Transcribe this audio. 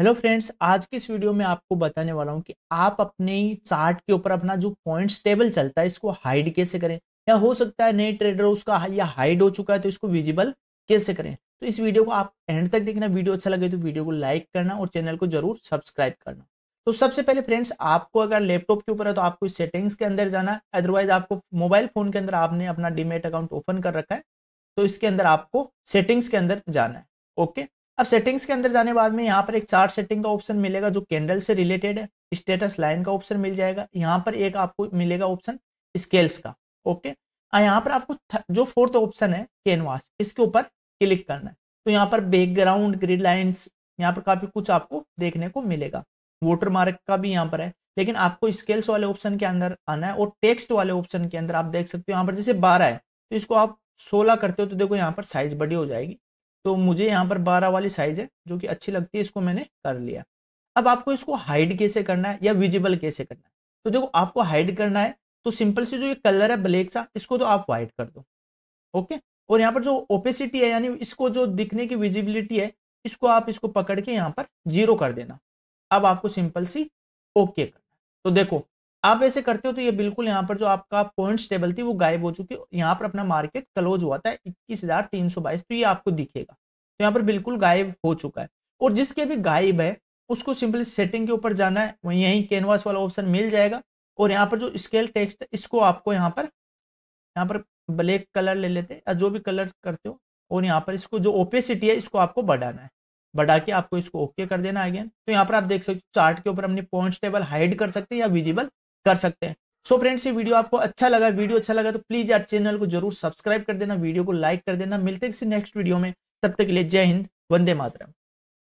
hello friends आज के इस वीडियो में आपको बताने वाला हूँ कि आप अपने चार्ट के ऊपर अपना जो पॉइंट्स टेबल चलता है इसको हाइड कैसे करें या हो सकता है नए ट्रेडर उसका या हाइड हो चुका है तो इसको विजिबल कैसे करें तो इस वीडियो को आप एंड तक देखना वीडियो अच्छा लगे तो वीडियो को लाइक करना और चैनल को जरूर सब्सक्राइब करना तो सबसे पहले फ्रेंड्स आपको अगर लैपटॉप के ऊपर है तो आपको इस सेटिंग्स के अंदर जाना है अदरवाइज आपको मोबाइल फोन के अंदर आपने अपना डीमेट अकाउंट ओपन कर रखा है तो इसके अंदर आपको सेटिंग्स के अंदर जाना है ओके अब सेटिंग्स के अंदर जाने बाद में यहाँ पर एक चार्ट सेटिंग का ऑप्शन मिलेगा जो कैंडल से रिलेटेड है स्टेटस लाइन का ऑप्शन मिल जाएगा यहाँ पर एक आपको मिलेगा ऑप्शन स्केल्स का ओके हाँ, यहाँ पर आपको जो फोर्थ ऑप्शन है कैनवास इसके ऊपर क्लिक करना है तो यहाँ पर बैकग्राउंड ग्रिड लाइन्स यहाँ पर काफी कुछ आपको देखने को मिलेगा वोटर मार्क का भी यहाँ पर है लेकिन आपको स्केल्स वाले ऑप्शन के अंदर आना है और टेक्स्ट वाले ऑप्शन के अंदर आप देख सकते हो यहाँ पर जैसे बारह है तो इसको आप सोलह करते हो तो देखो यहाँ पर साइज बड़ी हो जाएगी तो मुझे यहाँ पर बारह वाली साइज है जो कि अच्छी लगती है इसको मैंने कर लिया अब आपको इसको हाइड कैसे करना है या विजिबल कैसे करना है तो देखो आपको हाइड करना है तो सिंपल से जो ये कलर है ब्लैक सा इसको तो आप व्हाइट कर दो ओके और यहाँ पर जो ओपेसिटी है यानी इसको जो दिखने की विजिबिलिटी है इसको आप इसको पकड़ के यहाँ पर जीरो कर देना अब आपको सिंपल सी ओके करना है तो देखो आप ऐसे करते हो तो ये बिल्कुल यहाँ पर जो आपका पॉइंट्स टेबल थी वो गायब हो चुकी है यहाँ पर अपना मार्केट क्लोज हुआ था इक्कीस हजार तीन सौ बाईस तो ये आपको दिखेगा तो यहाँ पर बिल्कुल गायब हो चुका है और जिसके भी गायब है उसको सिंपली सेटिंग के ऊपर जाना है वहीं यहीं कैनवास वाला ऑप्शन मिल जाएगा और यहाँ पर जो स्केल टेक्स्ट है इसको आपको यहाँ पर यहाँ पर ब्लैक कलर ले लेते हैं जो भी कलर करते हो और यहाँ पर इसको जो ओपेसिटी है इसको आपको बढ़ाना है बढ़ा के आपको इसको ओके कर देना अगेन तो यहाँ पर आप देख सकते हो चार्ट के ऊपर अपनी पॉइंट टेबल हाइड कर सकते हैं या विजिबल कर सकते हैं सो so फ्रेंड्स ये वीडियो आपको अच्छा लगा वीडियो अच्छा लगा तो प्लीज यार चैनल को जरूर सब्सक्राइब कर देना वीडियो को लाइक कर देना मिलते हैं किसी नेक्स्ट वीडियो में तब तक के लिए जय हिंद वंदे मातरम